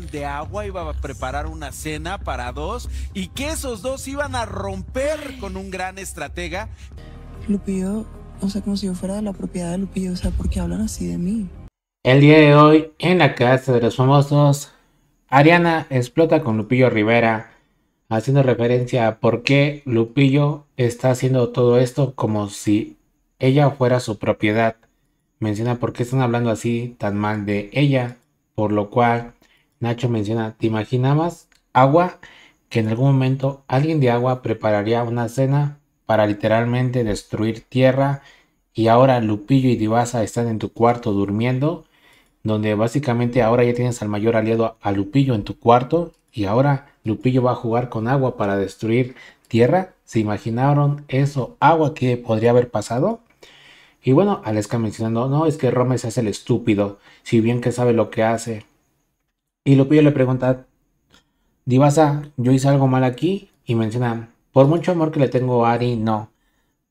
de agua, iba a preparar una cena para dos y que esos dos iban a romper con un gran estratega. Lupillo, o sea, como si fuera de la propiedad de Lupillo, o sea, hablan así de mí? El día de hoy, en la casa de los famosos, Ariana explota con Lupillo Rivera, haciendo referencia a por qué Lupillo está haciendo todo esto como si ella fuera su propiedad. Menciona por qué están hablando así tan mal de ella, por lo cual Nacho menciona, ¿te imaginabas agua que en algún momento alguien de agua prepararía una cena para literalmente destruir tierra y ahora Lupillo y Divasa están en tu cuarto durmiendo? Donde básicamente ahora ya tienes al mayor aliado a Lupillo en tu cuarto y ahora Lupillo va a jugar con agua para destruir tierra. ¿Se imaginaron eso? ¿Agua que podría haber pasado? Y bueno, Aleska mencionando, no, es que se hace el estúpido, si bien que sabe lo que hace, y Lupillo le pregunta, Divasa, yo hice algo mal aquí. Y menciona, por mucho amor que le tengo a Ari, no.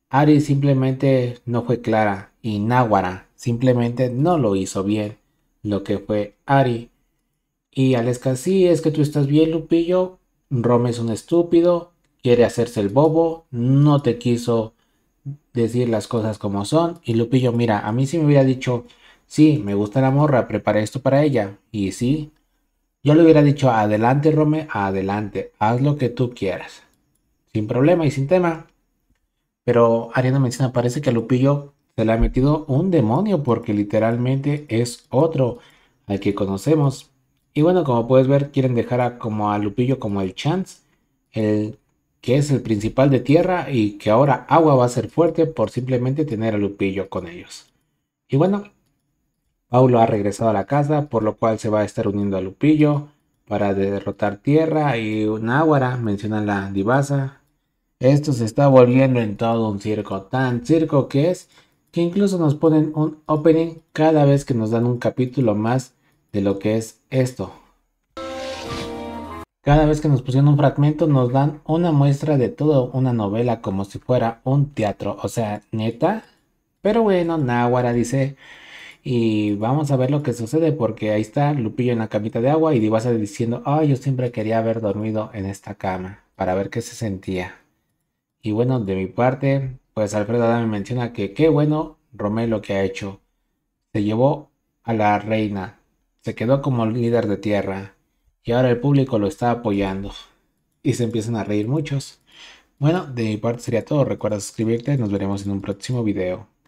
Ari simplemente no fue clara. Y Náhuara simplemente no lo hizo bien. Lo que fue Ari. Y Aleska, sí, es que tú estás bien, Lupillo. Rome es un estúpido. Quiere hacerse el bobo. No te quiso decir las cosas como son. Y Lupillo, mira, a mí sí me hubiera dicho, sí, me gusta la morra, preparé esto para ella. Y sí, yo le hubiera dicho, adelante, Rome, adelante, haz lo que tú quieras. Sin problema y sin tema. Pero Ariana menciona, parece que a Lupillo se le ha metido un demonio porque literalmente es otro al que conocemos. Y bueno, como puedes ver, quieren dejar a, como a Lupillo como el Chance, el que es el principal de tierra y que ahora agua va a ser fuerte por simplemente tener a Lupillo con ellos. Y bueno, Paulo ha regresado a la casa, por lo cual se va a estar uniendo a Lupillo para derrotar Tierra y Náhuara, menciona la divasa. Esto se está volviendo en todo un circo, tan circo que es que incluso nos ponen un opening cada vez que nos dan un capítulo más de lo que es esto. Cada vez que nos pusieron un fragmento nos dan una muestra de toda una novela como si fuera un teatro, o sea, neta. Pero bueno, Náhuara dice y vamos a ver lo que sucede porque ahí está Lupillo en la camita de agua y Divasa diciendo, ay, yo siempre quería haber dormido en esta cama para ver qué se sentía. Y bueno, de mi parte, pues Alfredo Adame menciona que qué bueno Romé lo que ha hecho. Se llevó a la reina, se quedó como líder de tierra y ahora el público lo está apoyando. Y se empiezan a reír muchos. Bueno, de mi parte sería todo. Recuerda suscribirte. Nos veremos en un próximo video.